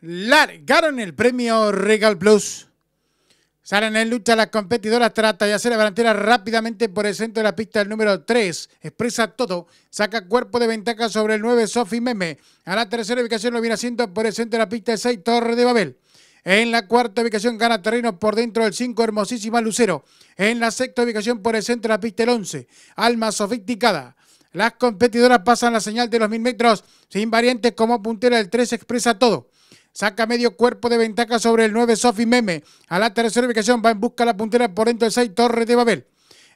largaron el premio Regal Plus. Salen en lucha las competidoras, trata de hacer la delantera rápidamente por el centro de la pista el número 3. Expresa todo, saca cuerpo de ventaja sobre el 9, Sofi Meme. A la tercera ubicación lo viene haciendo por el centro de la pista el 6, Torre de Babel. En la cuarta ubicación gana terreno por dentro del 5, hermosísima Lucero. En la sexta ubicación por el centro de la pista el 11, Alma Sofisticada. Las competidoras pasan la señal de los 1000 metros. Sin variantes como puntera, del 3 expresa todo. Saca medio cuerpo de ventaja sobre el 9, Sofi Meme. A la tercera ubicación va en busca la puntera por dentro del 6, Torre de Babel.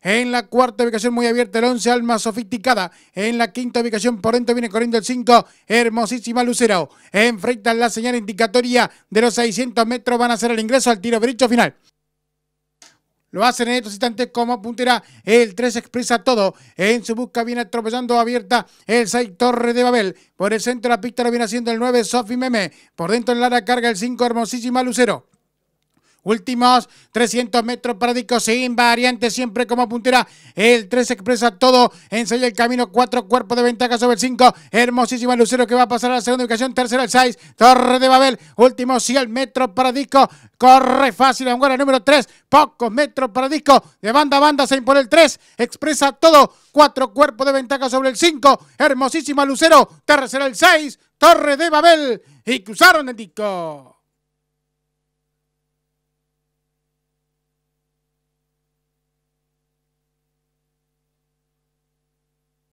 En la cuarta ubicación muy abierta el 11, Alma Sofisticada. En la quinta ubicación por dentro viene corriendo el 5, Hermosísima Lucero. Enfrentan la señal indicatoria de los 600 metros, van a hacer el ingreso al tiro derecho final. Lo hacen en estos instantes como puntera. El 3 expresa todo. En su busca viene atropellando abierta el 6 Torre de Babel. Por el centro la pista lo viene haciendo el 9 Sofi Meme. Por dentro en Lara carga el 5 Hermosísima Lucero. Últimos 300 metros para disco, sin variante, siempre como puntera. El 3 expresa todo, ensaya el camino, cuatro cuerpos de ventaja sobre el 5. Hermosísima Lucero que va a pasar a la segunda ubicación, tercera el 6. Torre de Babel, último 100 metros para disco. Corre fácil, número 3, pocos metros para disco. De banda a banda se impone el 3, expresa todo, cuatro cuerpos de ventaja sobre el 5. Hermosísima Lucero, tercera el 6. Torre de Babel y cruzaron el disco.